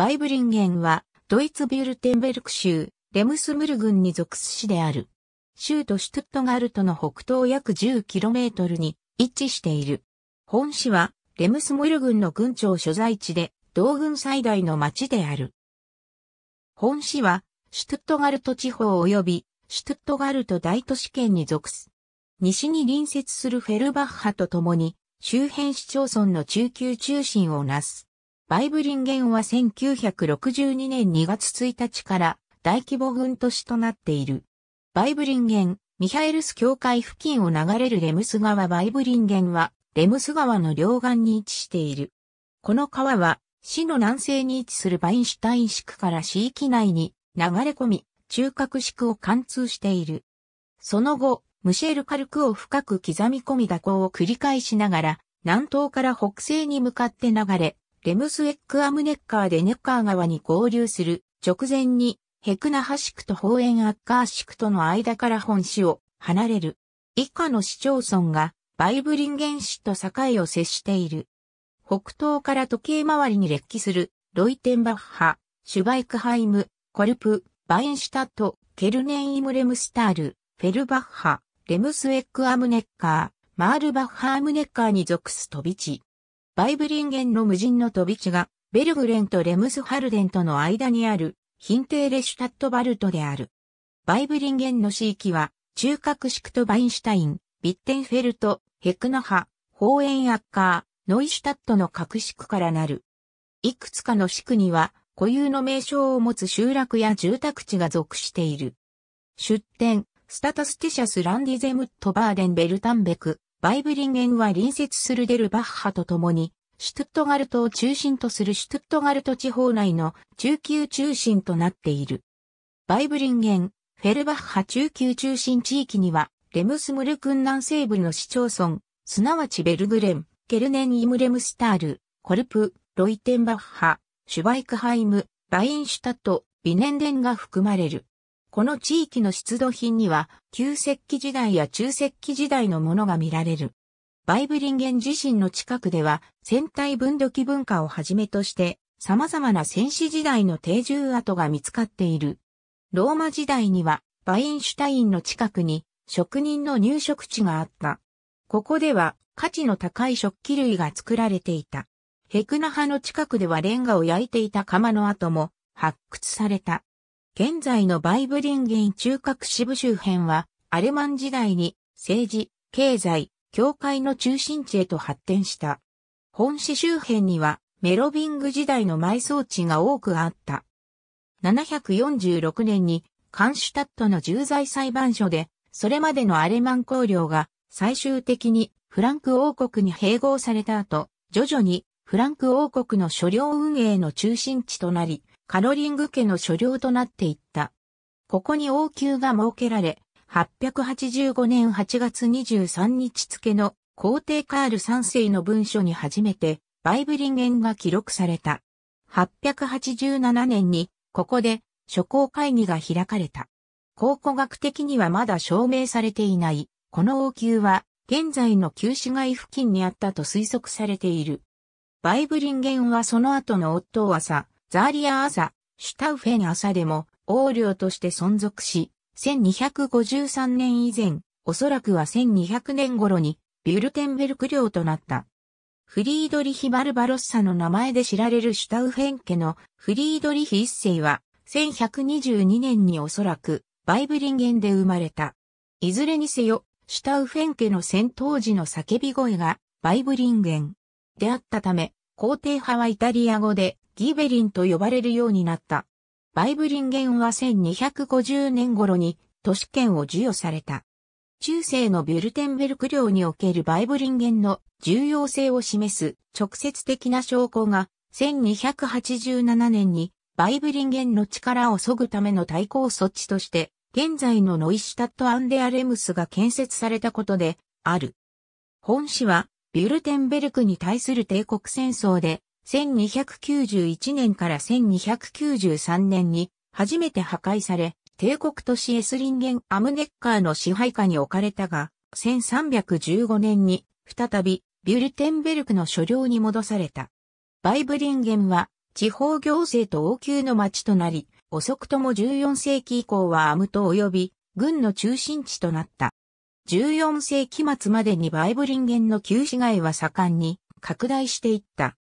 バイブリンゲンは、ドイツビュルテンベルク州、レムスムル郡に属す市である。州都シュトゥットガルトの北東約 10km に位置している。本市は、レムスムル郡の郡庁所在地で、同郡最大の町である。本市は、シュトゥットガルト地方及び、シュトゥットガルト大都市圏に属す。西に隣接するフェルバッハと共に、周辺市町村の中級中心をなす。バイブリンゲンは1962年2月1日から大規模軍都市となっている。バイブリンゲン、ミハエルス境界付近を流れるレムス川バイブリンゲンは、レムス川の両岸に位置している。この川は、市の南西に位置するバインシュタイン市区から市域内に流れ込み、中核市区を貫通している。その後、ムシェルカルクを深く刻み込み蛇行を繰り返しながら、南東から北西に向かって流れ、レムスエックアムネッカーでネッカー川に合流する直前にヘクナハシクとホーエンアッカーシクとの間から本市を離れる。以下の市町村がバイブリンゲン市と境を接している。北東から時計回りに列記するロイテンバッハ、シュバイクハイム、コルプ、バインシュタット、ケルネンイムレムスタール、フェルバッハ、レムスエックアムネッカー、マールバッハアムネッカーに属す飛び地。バイブリンゲンの無人の飛び地が、ベルグレンとレムスハルデンとの間にある、ヒンテーレシュタットバルトである。バイブリンゲンの地域は、中核シクトバインシュタイン、ビッテンフェルト、ヘクナハ、ホーエンアッカー、ノイシュタットの各地区からなる。いくつかの地区には、固有の名称を持つ集落や住宅地が属している。出典、スタタスティシャス・ランディゼムット・バーデン・ベルタンベク、バイブリンゲンは隣接するデルバッハと共に、シュトゥットガルトを中心とするシュトゥットガルト地方内の中級中心となっている。バイブリンゲン、フェルバッハ中級中心地域には、レムスムルクン南西部の市町村、すなわちベルグレン、ケルネンイムレムスタール、コルプ、ロイテンバッハ、シュバイクハイム、バインシュタット、ビネンデンが含まれる。この地域の出土品には、旧石器時代や中石器時代のものが見られる。バイブリンゲン自身の近くでは、戦隊分度器文化をはじめとして、様々な戦士時代の定住跡が見つかっている。ローマ時代には、バインシュタインの近くに、職人の入植地があった。ここでは、価値の高い食器類が作られていた。ヘクナハの近くではレンガを焼いていた窯の跡も発掘された。現在のバイブリンゲン中核支部周辺は、アレマン時代に政治、経済、教会の中心地へと発展した。本市周辺には、メロビング時代の埋葬地が多くあった。746年に、カンシュタットの重罪裁判所で、それまでのアレマン公領が最終的にフランク王国に併合された後、徐々にフランク王国の所領運営の中心地となり、カロリング家の所領となっていった。ここに王宮が設けられ、885年8月23日付の皇帝カール3世の文書に初めてバイブリンゲンが記録された。887年にここで諸公会議が開かれた。考古学的にはまだ証明されていない、この王宮は現在の旧市街付近にあったと推測されている。バイブリンゲンはその後の夫をさ、ザーリア朝、シュタウフェン朝でも、王領として存続し、1253年以前、おそらくは1200年頃に、ビュルテンベルク領となった。フリードリヒ・バルバロッサの名前で知られるシュタウフェン家のフリードリヒ一世は、1122年におそらく、バイブリンゲンで生まれた。いずれにせよ、シュタウフェン家の戦闘時の叫び声が、バイブリンゲンであったため、皇帝派はイタリア語で、ギベリンと呼ばれるようになった。バイブリンゲンは1250年頃に都市圏を授与された。中世のビュルテンベルク領におけるバイブリンゲンの重要性を示す直接的な証拠が1287年にバイブリンゲンの力を削ぐための対抗措置として現在のノイシュタット・アンデアレムスが建設されたことである。本市はビュルテンベルクに対する帝国戦争で1291年から1293年に初めて破壊され、帝国都市エスリンゲン・アムネッカーの支配下に置かれたが、1315年に再びビュルテンベルクの所領に戻された。バイブリンゲンは地方行政と王宮の町となり、遅くとも14世紀以降はアムと及び軍の中心地となった。14世紀末までにバイブリンゲンの旧市街は盛んに拡大していった。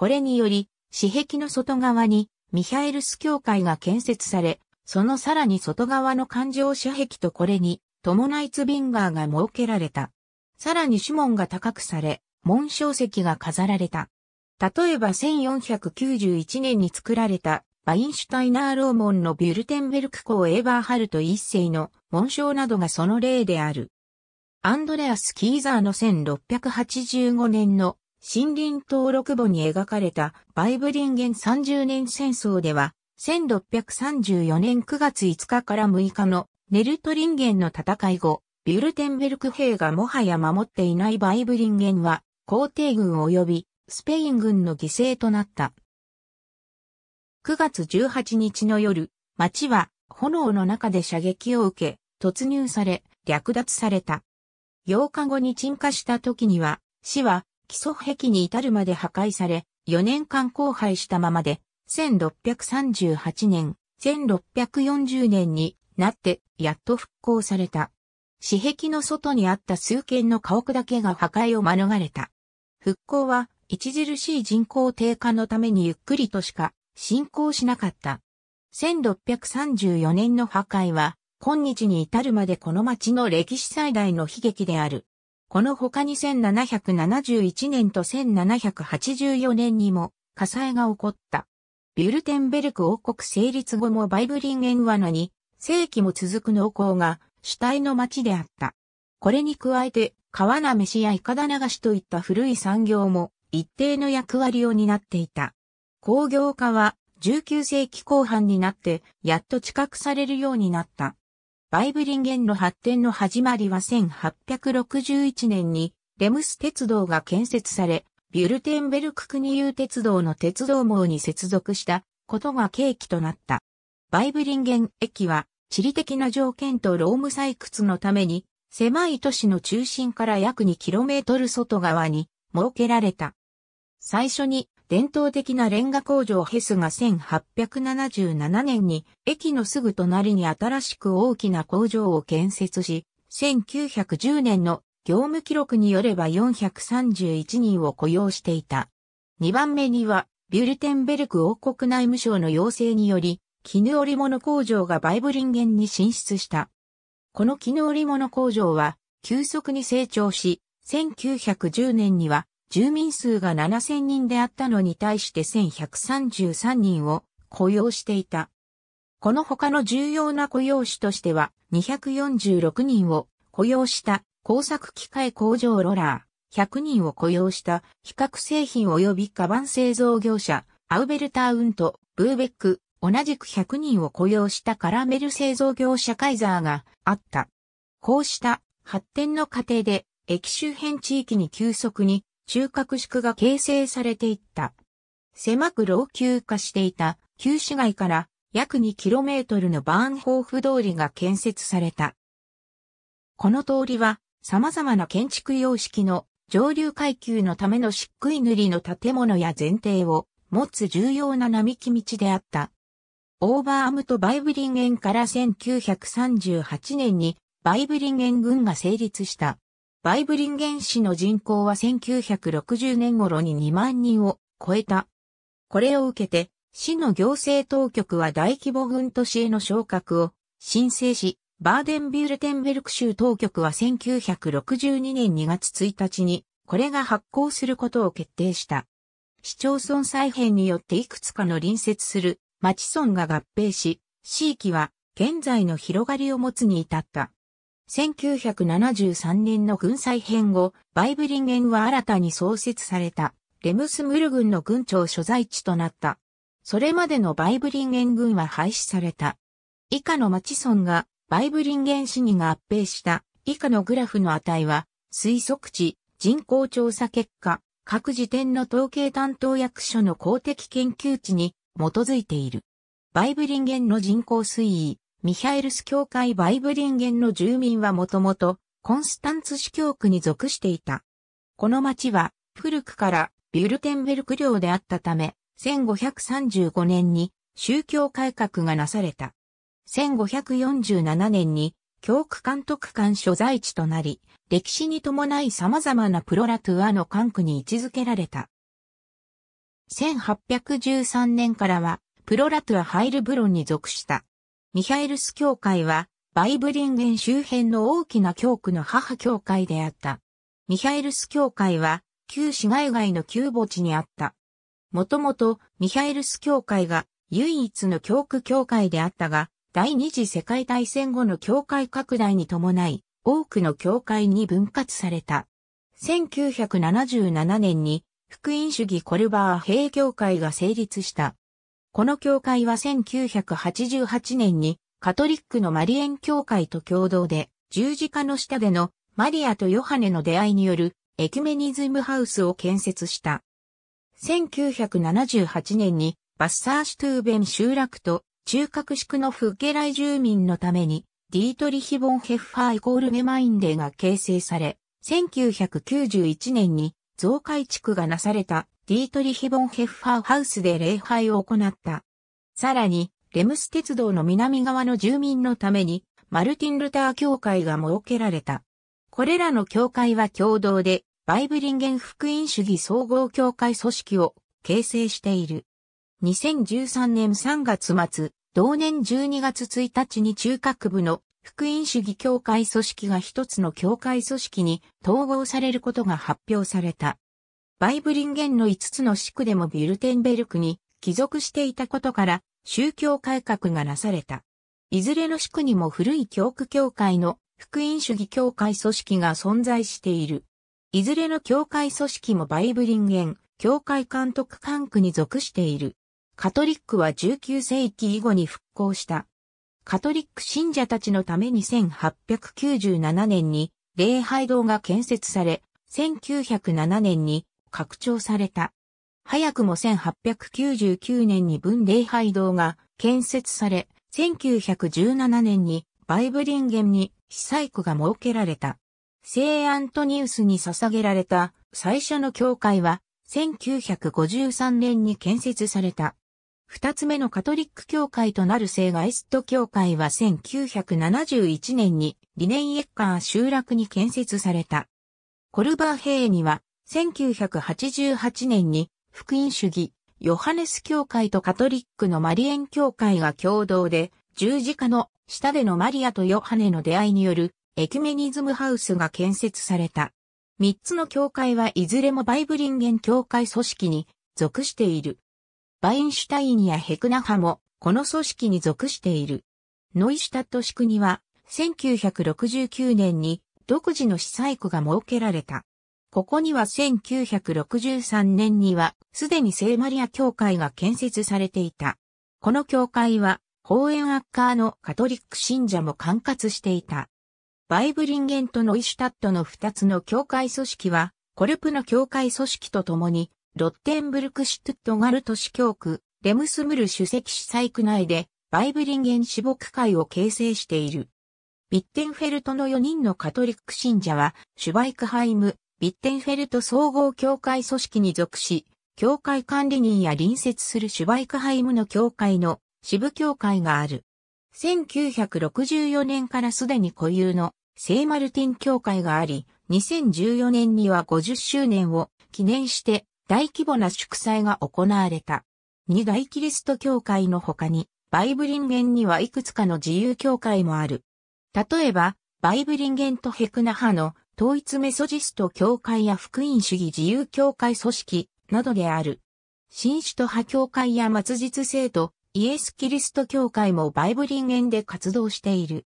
これにより、私壁の外側にミハエルス教会が建設され、そのさらに外側の環状斜壁とこれに、トモナイツビンガーが設けられた。さらに主門が高くされ、門章石が飾られた。例えば1491年に作られたバインシュタイナーローモンのビュルテンベルク公エーバーハルト一世の紋章などがその例である。アンドレアス・キーザーの1685年の森林登録簿に描かれたバイブリンゲン30年戦争では、1634年9月5日から6日のネルトリンゲンの戦い後、ビュルテンベルク兵がもはや守っていないバイブリンゲンは、皇帝軍及びスペイン軍の犠牲となった。9月18日の夜、町は炎の中で射撃を受け、突入され、略奪された。8日後に鎮火した時には、市は基礎壁に至るまで破壊され、4年間荒廃したままで、1638年、1640年になって、やっと復興された。紙壁の外にあった数軒の家屋だけが破壊を免れた。復興は、著しい人口低下のためにゆっくりとしか進行しなかった。1634年の破壊は、今日に至るまでこの町の歴史最大の悲劇である。この他に1771年と1784年にも火災が起こった。ビュルテンベルク王国成立後もバイブリンゲンワナに世紀も続く農耕が主体の町であった。これに加えて川なめしやイカダ流しといった古い産業も一定の役割を担っていた。工業化は19世紀後半になってやっと知覚されるようになった。バイブリンゲンの発展の始まりは1861年にレムス鉄道が建設され、ビュルテンベルク国有鉄道の鉄道網に接続したことが契機となった。バイブリンゲン駅は地理的な条件とローム採掘のために狭い都市の中心から約 2km 外側に設けられた。最初に伝統的なレンガ工場ヘスが1877年に駅のすぐ隣に新しく大きな工場を建設し、1910年の業務記録によれば431人を雇用していた。2番目には、ビュルテンベルク王国内務省の要請により、絹織物工場がバイブリンゲンに進出した。この絹織物工場は、急速に成長し、1910年には住民数が7000人であったのに対して1133人を雇用していた。この他の重要な雇用種としては、246人を雇用した工作機械工場ロラー、100人を雇用した比較製品及びカバン製造業者、アウベルターウント、ブーベック、同じく100人を雇用したカラメル製造業者カイザーがあった。こうした発展の過程で駅周辺地域に急速に中核宿が形成されていった。狭く老朽化していた旧市街から約 2km のバーンホーフ通りが建設された。この通りは様々な建築様式の上流階級のための漆喰塗りの建物や前提を持つ重要な並木道であった。オーバーアムとバイブリンゲンから1938年にバイブリンゲン軍が成立した。バイブリンゲン市の人口は1960年頃に2万人を超えた。これを受けて、市の行政当局は大規模軍都市への昇格を申請し、バーデンビュルテンベルク州当局は1962年2月1日に、これが発行することを決定した。市町村再編によっていくつかの隣接する町村が合併し、地域は現在の広がりを持つに至った。1973年の軍再編後、バイブリンゲンは新たに創設された、レムスムル軍の軍庁所在地となった。それまでのバイブリンゲン軍は廃止された。以下の町村が、バイブリンゲン市議が合併した、以下のグラフの値は、推測値、人口調査結果、各時点の統計担当役所の公的研究値に基づいている。バイブリンゲンの人口推移、ミヒャエルス教会バイブリンゲンの住民はもともとコンスタンツ市教区に属していた。この町は古くからビュルテンベルク領であったため、1535年に宗教改革がなされた。1547年に教区監督官所在地となり、歴史に伴い様々なプロラトゥアの管区に位置づけられた。1813年からは、プロラトゥアハイルブロンに属した。ミハエルス教会は、バイブリンゲン周辺の大きな教区の母教会であった。ミハエルス教会は、旧市街外の旧墓地にあった。もともと、ミハエルス教会が唯一の教区教会であったが、第二次世界大戦後の教会拡大に伴い、多くの教会に分割された。1977年に、福音主義コルバー平教会が成立した。この教会は1988年にカトリックのマリエン教会と共同で十字架の下でのマリアとヨハネの出会いによるエキュメニズムハウスを建設した。1978年にバッサーシュトゥーベン集落と中核宿のフッゲライ住民のためにディートリヒ・ボン・ヘッファーイコールメマインデーが形成され、1991年に増改築がなされたディートリヒ・ボンヘッファーハウスで礼拝を行った。さらに、レムス鉄道の南側の住民のために、マルティン・ルター教会が設けられた。これらの教会は共同で、バイブリンゲン福音主義総合教会組織を形成している。2013年3月末、同年12月1日に中核部の福音主義教会組織が一つの教会組織に統合されることが発表された。バイブリンゲンの5つの地区でもビルテンベルクに帰属していたことから宗教改革がなされた。いずれの地区にも古い教区教会の福音主義教会組織が存在している。いずれの教会組織もバイブリンゲン、教会監督管区に属している。カトリックは19世紀以後に復興した。カトリック信者たちのために1897年に礼拝堂が建設され、1907年に拡張された。早くも1899年に文礼拝堂が建設され、1917年にバイブリンゲンに被災区が設けられた。聖アントニウスに捧げられた最初の教会は1953年に建設された。二つ目のカトリック教会となる聖ガイスト教会は1971年にリネンエッカー集落に建設された。コルバーヘイには1988年に福音主義、ヨハネス教会とカトリックのマリエン教会が共同で十字架の下でのマリアとヨハネの出会いによるエキュメニズムハウスが建設された。三つの教会はいずれもバイブリンゲン教会組織に属している。バインシュタインやヘクナハもこの組織に属している。ノイシュタット市区には1969年に独自の司祭区が設けられた。ここには1963年には、すでに聖マリア教会が建設されていた。この教会は、ホーエンアッカーのカトリック信者も管轄していた。バイブリンゲンとノイシュタットの二つの教会組織は、コルプの教会組織とともに、ロッテンブルクシュトゥットガルト市教区、レムスムル主席司祭区内で、バイブリンゲン支牧会を形成している。ビッテンフェルトの4人のカトリック信者は、シュバイクハイム、ビッテンフェルト総合協会組織に属し、協会管理人や隣接するシュバイクハイムの協会の支部協会がある。1964年からすでに固有の聖マルティン協会があり、2014年には50周年を記念して大規模な祝祭が行われた。二大キリスト教会の他に、バイブリンゲンにはいくつかの自由教会もある。例えば、バイブリンゲンとヘクナ派の統一メソジスト教会や福音主義自由教会組織などである。新首都派教会や末日生徒、イエス・キリスト教会もバイブリンゲンで活動している。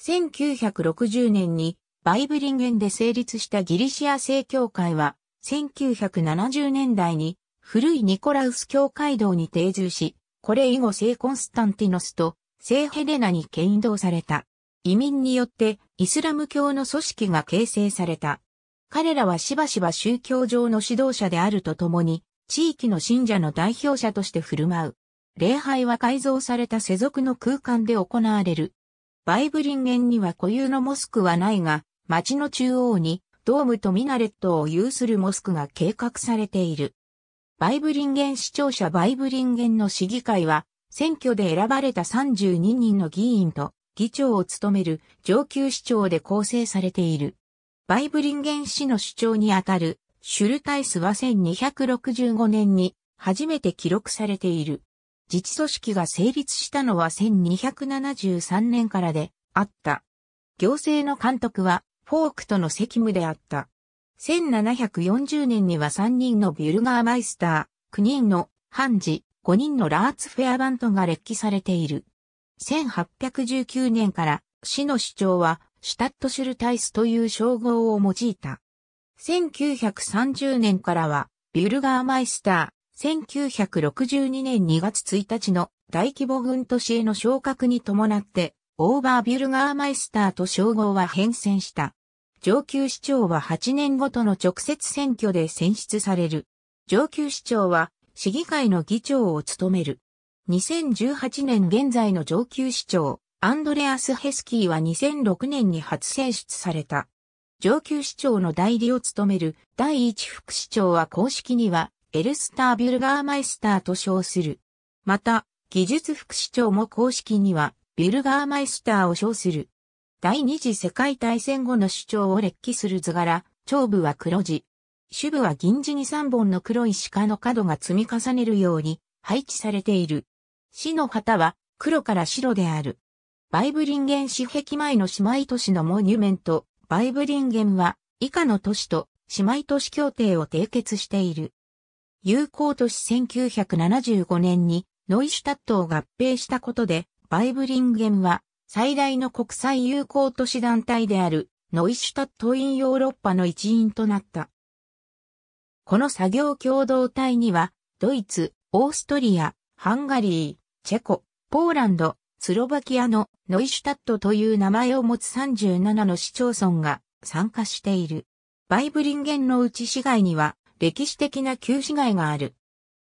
1960年にバイブリンゲンで成立したギリシア正教会は、1970年代に古いニコラウス教会堂に定住し、これ以後聖コンスタンティノスと聖ヘレナに牽引された。移民によってイスラム教の組織が形成された。彼らはしばしば宗教上の指導者であるとともに、地域の信者の代表者として振る舞う。礼拝は改造された世俗の空間で行われる。バイブリンゲンには固有のモスクはないが、町の中央にドームとミナレットを有するモスクが計画されている。バイブリンゲン市長者バイブリンゲンの市議会は、選挙で選ばれた32人の議員と議長を務める上級市長で構成されている。バイブリンゲン市の主張にあたるシュルタイスは1265年に初めて記録されている。自治組織が成立したのは1273年からであった。行政の監督はフォークとの責務であった。1740年には3人のビュルガーマイスター、9人のハンジ、5人のラーツフェアバントが列記されている。1819年から市の市長はシュタットシュルタイスという称号を用いた。1930年からはビュルガーマイスター、1962年2月1日の大規模軍都市への昇格に伴ってオーバービュルガーマイスターと称号は変遷した。上級市長は8年ごとの直接選挙で選出される。上級市長は市議会の議長を務める。2018年現在の上級市長、アンドレアス・ヘスキーは2006年に初選出された。上級市長の代理を務める第一副市長は公式にはエルスター・ビュルガーマイスターと称する。また、技術副市長も公式にはビュルガーマイスターを称する。第二次世界大戦後の主張を列記する図柄、長部は黒字。主部は銀地に3本の黒い鹿の角が積み重ねるように配置されている。市の旗は黒から白である。バイブリンゲン市壁前の姉妹都市のモニュメント、バイブリンゲンは以下の都市と姉妹都市協定を締結している。友好都市1975年にノイシュタットを合併したことで、バイブリンゲンは最大の国際友好都市団体であるノイシュタット・イン・ヨーロッパの一員となった。この作業共同体には、ドイツ、オーストリア、ハンガリー、チェコ、ポーランド、スロバキアのノイシュタットという名前を持つ37の市町村が参加している。バイブリンゲンの内市街には歴史的な旧市街がある。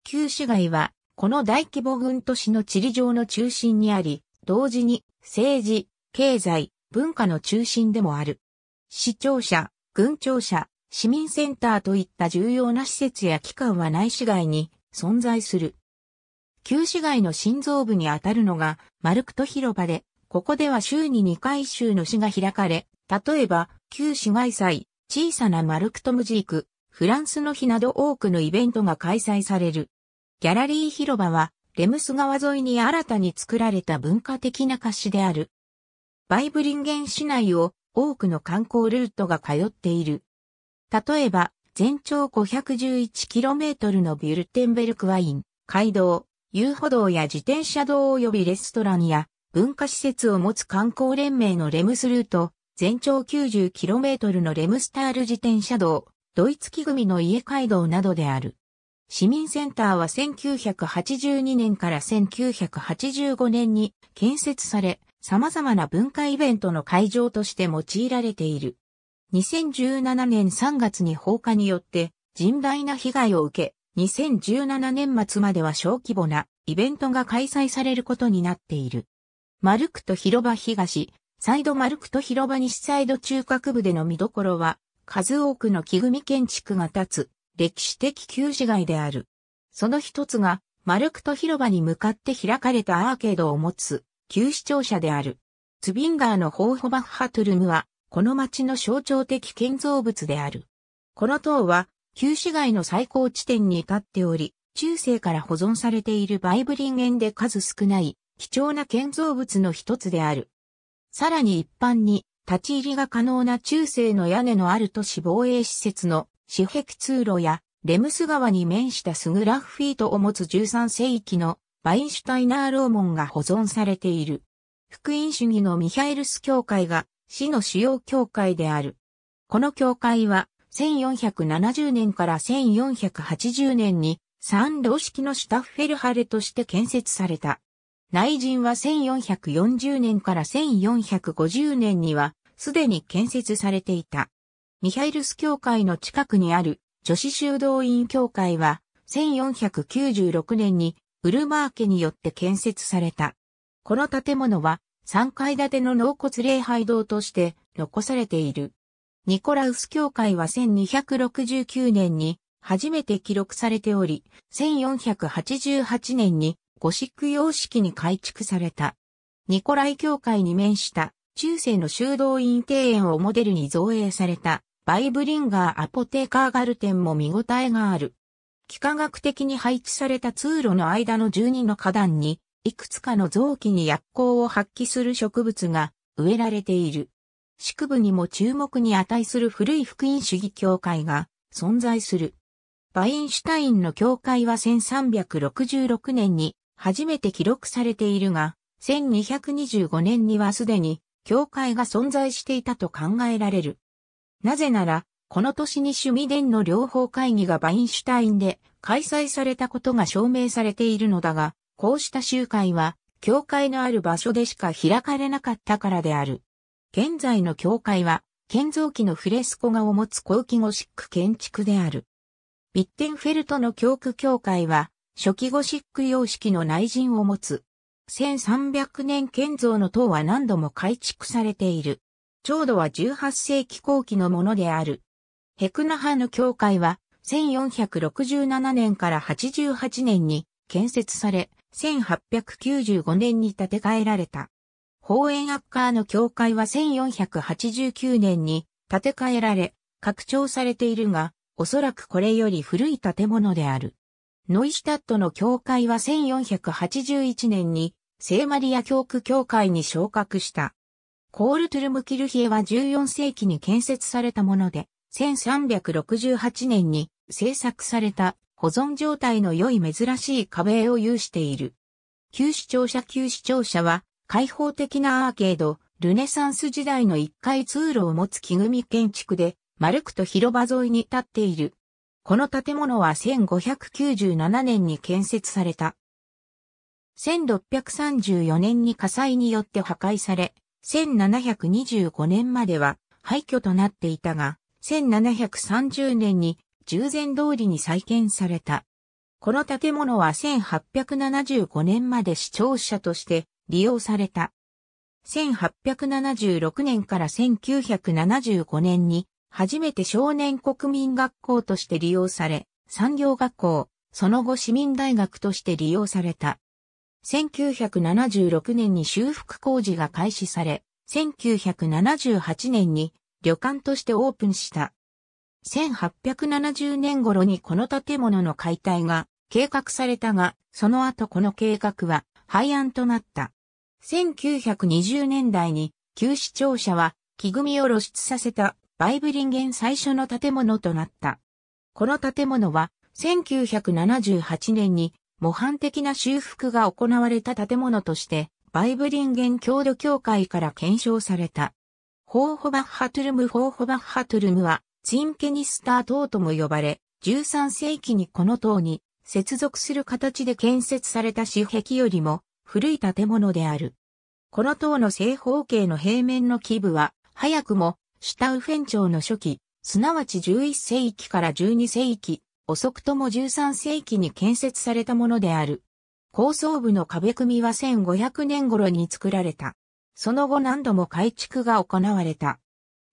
旧市街はこの大規模軍都市の地理上の中心にあり、同時に政治、経済、文化の中心でもある。市庁舎、軍庁舎、市民センターといった重要な施設や機関は内市街に存在する。旧市街の心臓部にあたるのがマルクト広場で、ここでは週に2回州の市が開かれ、例えば、旧市街祭、小さなマルクトムジーク、フランスの日など多くのイベントが開催される。ギャラリー広場は、レムス川沿いに新たに作られた文化的な貸しである。バイブリンゲン市内を多くの観光ルートが通っている。例えば、全長 511km のビュルテンベルクワイン、街道、遊歩道や自転車道及びレストランや文化施設を持つ観光連盟のレムスルート、全長 90km のレムスタール自転車道、ドイツ木組の家街道などである。市民センターは1982年から1985年に建設され、様々な文化イベントの会場として用いられている。2017年3月に放火によって甚大な被害を受け、2017年末までは小規模なイベントが開催されることになっている。マルクト広場東、サイドマルクト広場西サイド中核部での見どころは、数多くの木組建築が立つ歴史的旧市街である。その一つが、マルクト広場に向かって開かれたアーケードを持つ旧市庁舎である。ツビンガーのホーホバッハトゥルムは、この町の象徴的建造物である。この塔は、旧市街の最高地点に至っており、中世から保存されているバイブリン園で数少ない貴重な建造物の一つである。さらに一般に立ち入りが可能な中世の屋根のある都市防衛施設の四壁通路やレムス川に面したスグラフィートを持つ13世紀のバインシュタイナーローモンが保存されている。福音主義のミハエルス教会が市の主要教会である。この教会は1470年から1480年に三老式のシュタッフェルハレとして建設された。内陣は1440年から1450年にはすでに建設されていた。ミハイルス教会の近くにある女子修道院教会は1496年にウルマー家によって建設された。この建物は3階建ての納骨礼拝堂として残されている。ニコラウス教会は1269年に初めて記録されており、1488年にゴシック様式に改築された。ニコライ教会に面した中世の修道院庭園をモデルに造営されたバイブリンガーアポテーカーガルテンも見応えがある。幾何学的に配置された通路の間の12の花壇に、いくつかの臓器に薬効を発揮する植物が植えられている。宿部にも注目に値する古い福音主義教会が存在する。バインシュタインの教会は1366年に初めて記録されているが、1225年にはすでに教会が存在していたと考えられる。なぜなら、この年に趣味伝の両方会議がバインシュタインで開催されたことが証明されているのだが、こうした集会は、教会のある場所でしか開かれなかったからである。現在の教会は、建造機のフレスコ画を持つ後期ゴシック建築である。ビッテンフェルトの教区教会は、初期ゴシック様式の内陣を持つ。1300年建造の塔は何度も改築されている。ちょうどは18世紀後期のものである。ヘクナハの教会は、1467年から88年に建設され、1895年に建て替えられた。ホーアッカーの教会は1489年に建て替えられ、拡張されているが、おそらくこれより古い建物である。ノイシタットの教会は1481年に聖マリア教区教会に昇格した。コールトゥルムキルヒエは14世紀に建設されたもので、1368年に制作された保存状態の良い珍しい壁を有している。旧市庁舎旧市庁舎は開放的なアーケード、ルネサンス時代の1階通路を持つ木組建築で、丸くと広場沿いに建っている。この建物は1597年に建設された。1634年に火災によって破壊され、1725年までは廃墟となっていたが、1730年に従前通りに再建された。この建物は1875年まで視聴者として利用された。1876年から1975年に初めて少年国民学校として利用され、産業学校、その後市民大学として利用された。1976年に修復工事が開始され、1978年に旅館としてオープンした。1870年頃にこの建物の解体が計画されたが、その後この計画は廃案となった。1920年代に旧市庁舎は木組みを露出させたバイブリンゲン最初の建物となった。この建物は1978年に模範的な修復が行われた建物としてバイブリンゲン郷土協会から検証された。ホーホバッハトゥルムホーホバッハトゥルムはツインケニスター塔とも呼ばれ、13世紀にこの塔に接続する形で建設された私壁よりも古い建物である。この塔の正方形の平面の基部は、早くも、シュタウフェン朝の初期、すなわち11世紀から12世紀、遅くとも13世紀に建設されたものである。高層部の壁組みは1500年頃に作られた。その後何度も改築が行われた。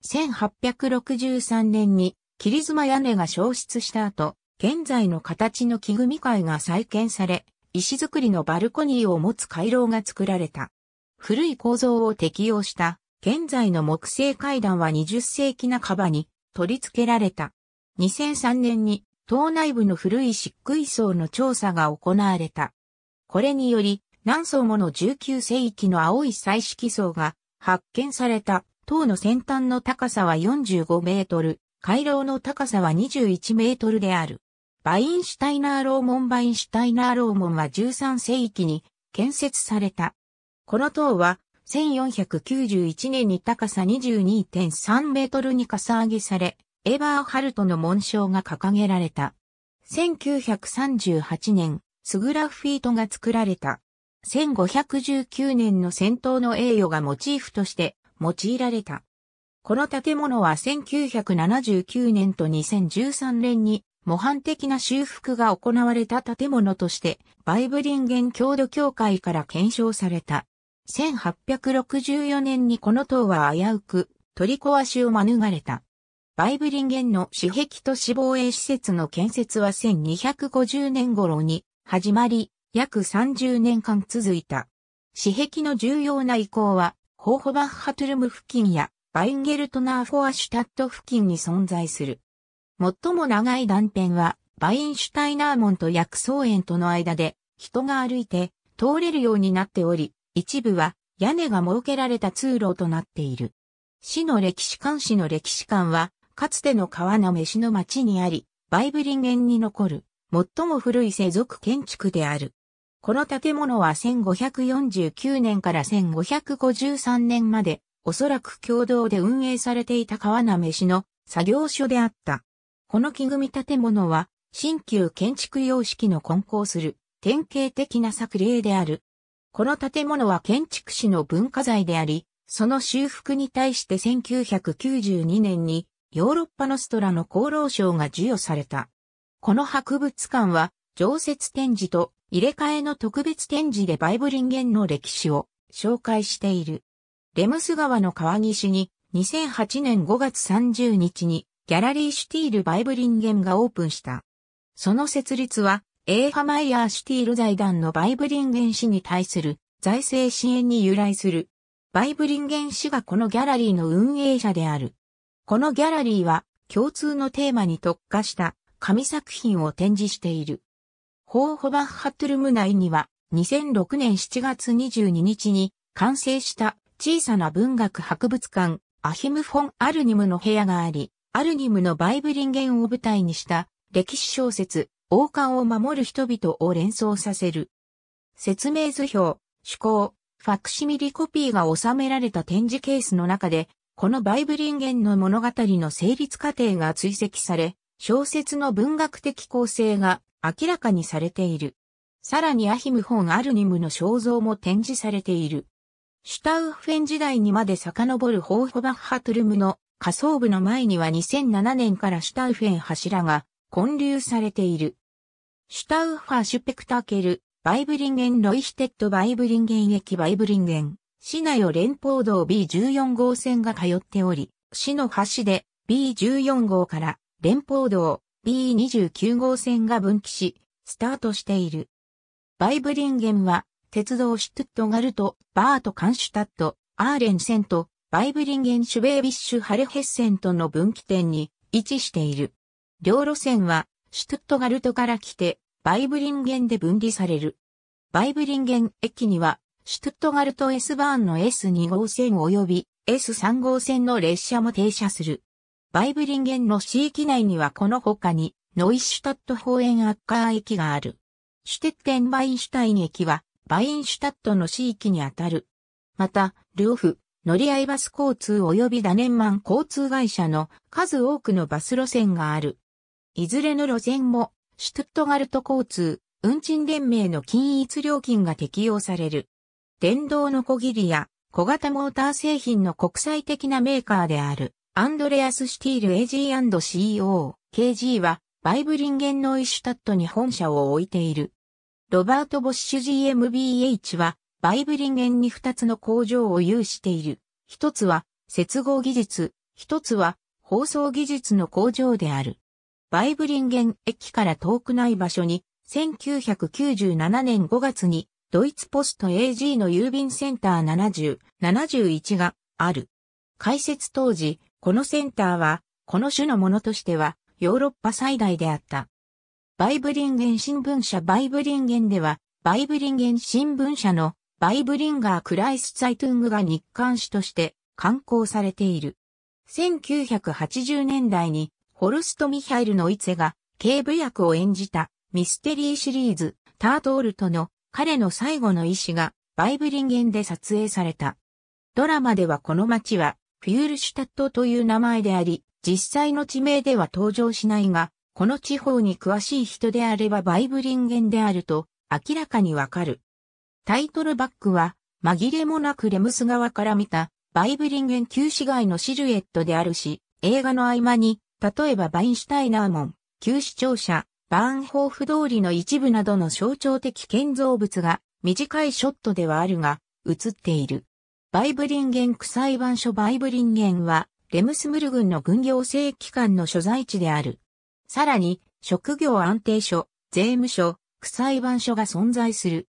1863年に、切妻屋根が消失した後、現在の形の木組み会が再建され、石造りのバルコニーを持つ回廊が作られた。古い構造を適用した現在の木製階段は20世紀半ばに取り付けられた。2003年に島内部の古い漆喰層の調査が行われた。これにより何層もの19世紀の青い彩色層が発見された。塔の先端の高さは45メートル、回廊の高さは21メートルである。バインシュタイナーローモンバインシュタイナーローモンは13世紀に建設された。この塔は1491年に高さ22.3メートルにかさ上げされ、エバーハルトの紋章が掲げられた。1938年、スグラフィートが作られた。1519年の戦闘の栄誉がモチーフとして用いられた。この建物は1979年と2013年に模範的な修復が行われた建物として、バイブリンゲン郷土協会から検証された。1864年にこの塔は危うく取り壊しを免れた。バイブリンゲンの私壁都市防衛施設の建設は1250年頃に始まり、約30年間続いた。私壁の重要な移行は、ホーホバッハトゥルム付近やバインゲルトナーフォアシュタット付近に存在する。最も長い断片は、バインシュタイナー門と薬草園との間で、人が歩いて通れるようになっており、一部は屋根が設けられた通路となっている。市の歴史館市の歴史館は、かつての川の飯の町にあり、バイブリン園に残る、最も古い世俗建築である。この建物は1549年から1553年まで、おそらく共同で運営されていた川名飯の作業所であった。この木組建物は、新旧建築様式の混交する典型的な作例である。この建物は建築史の文化財であり、その修復に対して1992年にヨーロッパのストラの功労賞が授与された。この博物館は常設展示と入れ替えの特別展示でバイブリンゲンの歴史を紹介している。レムス川の川岸に2008年5月30日にギャラリーシュティール・バイブリンゲンがオープンした。その設立は、エーハマイヤー・シュティール財団のバイブリンゲン氏に対する財政支援に由来する。バイブリンゲン氏がこのギャラリーの運営者である。このギャラリーは共通のテーマに特化した紙作品を展示している。ホーホバッハトゥルム内には2006年7月22日に完成した小さな文学博物館アヒムフォン・アルニムの部屋があり、アルニムのバイブリンゲンを舞台にした歴史小説、王冠を守る人々を連想させる。説明図表、趣向、ファクシミリコピーが収められた展示ケースの中で、このバイブリンゲンの物語の成立過程が追跡され、小説の文学的構成が明らかにされている。さらにアヒム本アルニムの肖像も展示されている。シュタウフェン時代にまで遡るホーホバッハトゥルムの下層部の前には2007年からシュタウフェン柱が建立されている。シュタウファーシュペクタケル、バイブリンゲンロイヒテッドバイブリンゲン駅バイブリンゲン、市内を連邦道 B14 号線が通っており、市の橋で B14 号から連邦道 B29 号線が分岐し、スタートしている。バイブリンゲンは、鉄道シュトゥットガルト、バートカンシュタット、アーレンセント、バイブリンゲンシュベービッシュハレヘッセンとの分岐点に位置している。両路線は、シュトゥットガルトから来て、バイブリンゲンで分離される。バイブリンゲン駅には、シュトゥットガルト S バーンの S2 号線及び S3 号線の列車も停車する。バイブリンゲンの市域内にはこの他に、ノイシュタットホーエンアッカー駅がある。シュテッテンバインシュタイン駅は、バインシュタットの市域にあたる。また、ルオフ、乗り合いバス交通及びダネンマン交通会社の数多くのバス路線がある。いずれの路線も、シュトゥットガルト交通、運賃連盟の均一料金が適用される。電動の小切りや小型モーター製品の国際的なメーカーである、アンドレアス・シティール AG&CEO、KG は、バイブリンゲンノイシュタットに本社を置いている。ロバート・ボッシュ GmbH は、バイブリンゲンに2つの工場を有している。一つは接合技術、一つは放送技術の工場である。バイブリンゲン駅から遠くない場所に、1997年5月にドイツポスト AG の郵便センター70、71がある。開設当時、このセンターは、この種のものとしては、ヨーロッパ最大であった。バイブリンゲン新聞社バイブリンゲンでは、バイブリンゲン新聞社のバイブリンガー・クライス・ツァイトゥングが日刊誌として刊行されている。1980年代にホルスト・ミハイルのイツェが警部役を演じたミステリーシリーズタートールとの彼の最後の意志がバイブリンゲンで撮影された。ドラマではこの街はフュールシュタットという名前であり、実際の地名では登場しないが、この地方に詳しい人であればバイブリンゲンであると明らかにわかる。タイトルバックは、紛れもなくレムス側から見た、バイブリンゲン旧市街のシルエットであるし、映画の合間に、例えばバインシュタイナーモン、旧市庁舎、バーンホーフ通りの一部などの象徴的建造物が、短いショットではあるが、映っている。バイブリンゲン区裁判所バイブリンゲンは、レムスムル軍の軍行政機関の所在地である。さらに、職業安定所、税務所、区裁判所が存在する。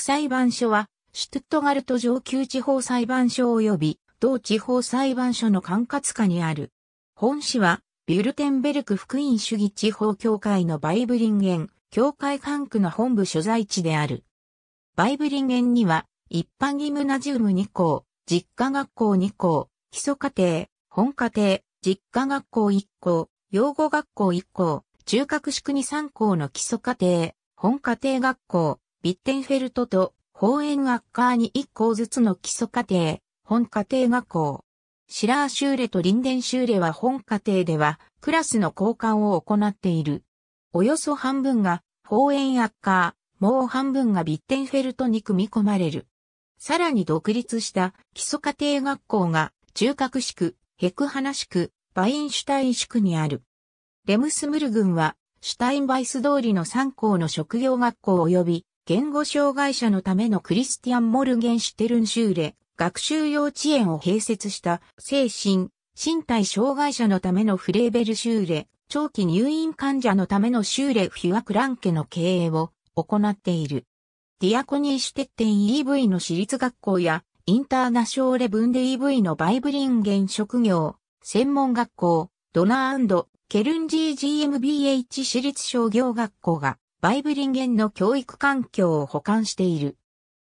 裁判所は、シュトゥットガルト上級地方裁判所及び、同地方裁判所の管轄下にある。本市は、ビュルテンベルク福音主義地方協会のバイブリンゲン、協会管区の本部所在地である。バイブリンゲンには、一般ギムナジウム2校、実家学校2校、基礎家庭、本家庭、実家学校1校、養護学校1校、中核宿に3校の基礎家庭、本家庭学校、ビッテンフェルトとア園カーに1校ずつの基礎課程、本課程学校。シラーシューレとリンデンシューレは本課程ではクラスの交換を行っている。およそ半分がア園カー、もう半分がビッテンフェルトに組み込まれる。さらに独立した基礎家庭学校が中核市区、ヘクハナ市区、バインシュタイン市区にある。レムスムル郡はシュタインバイス通りの3校の職業学校及び言語障害者のためのクリスティアン・モルゲンシュテルンシューレ学習幼稚園を併設した精神、身体障害者のためのフレーベルシューレ、長期入院患者のためのシューレフィアクランケの経営を行っている。ディアコニーシュテッテン EV の私立学校やインターナショーレブンデ EV のバイブリンゲン職業、専門学校、ドナーケルンジー GMBH 私立商業学校がバイブリンゲンの教育環境を保管している。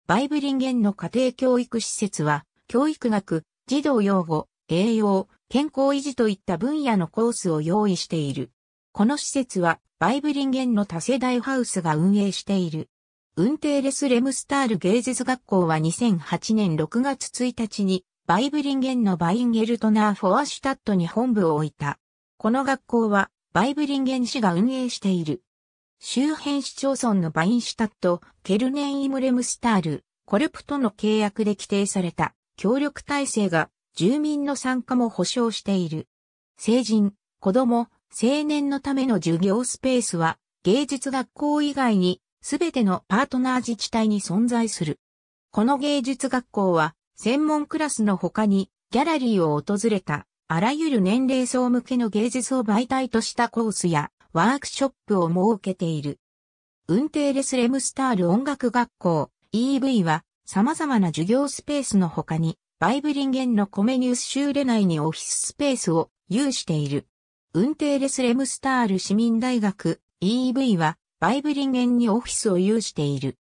バイブリンゲンの家庭教育施設は、教育学、児童養護、栄養、健康維持といった分野のコースを用意している。この施設は、バイブリンゲンの多世代ハウスが運営している。ウンテーレス・レムスタール芸術学校は2008年6月1日に、バイブリンゲンのバインゲルトナー・フォアシュタットに本部を置いた。この学校は、バイブリンゲン市が運営している。周辺市町村のバインシュタット、ケルネンイムレムスタール、コルプとの契約で規定された協力体制が住民の参加も保障している。成人、子供、青年のための授業スペースは芸術学校以外にすべてのパートナー自治体に存在する。この芸術学校は専門クラスの他にギャラリーを訪れたあらゆる年齢層向けの芸術を媒体としたコースやワークショップを設けている。運転レスレムスタール音楽学校 EV は様々な授業スペースの他にバイブリンゲンのコメニュースシューレ内にオフィススペースを有している。運転レスレムスタール市民大学 EV はバイブリンゲンにオフィスを有している。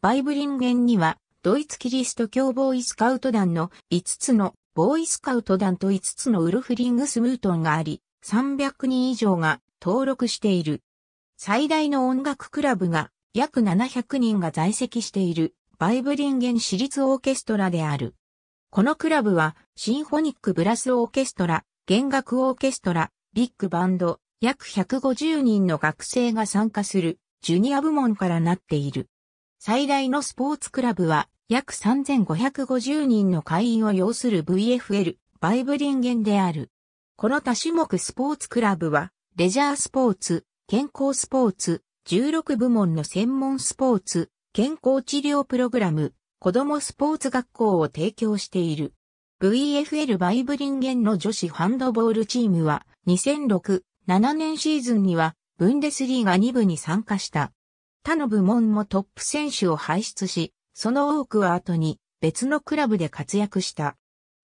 バイブリンゲンにはドイツキリスト教ボーイスカウト団の5つのボーイスカウト団と5つのウルフリングスムートンがあり、300人以上が登録している。最大の音楽クラブが約700人が在籍しているバイブリンゲン私立オーケストラである。このクラブはシンフォニックブラスオーケストラ、弦楽オーケストラ、ビッグバンド、約150人の学生が参加するジュニア部門からなっている。最大のスポーツクラブは約3550人の会員を要する VFL バイブリンゲンである。この多種目スポーツクラブはレジャースポーツ、健康スポーツ、16部門の専門スポーツ、健康治療プログラム、子供スポーツ学校を提供している。VFL バイブリンゲンの女子ハンドボールチームは2006、7年シーズンにはブンデスリーが2部に参加した。他の部門もトップ選手を輩出し、その多くは後に別のクラブで活躍した。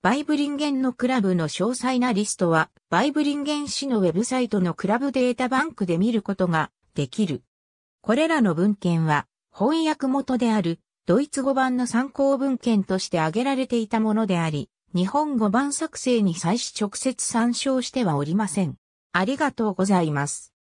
バイブリンゲンのクラブの詳細なリストは、バイブリンゲン市のウェブサイトのクラブデータバンクで見ることができる。これらの文献は、翻訳元である、ドイツ語版の参考文献として挙げられていたものであり、日本語版作成に際し直接参照してはおりません。ありがとうございます。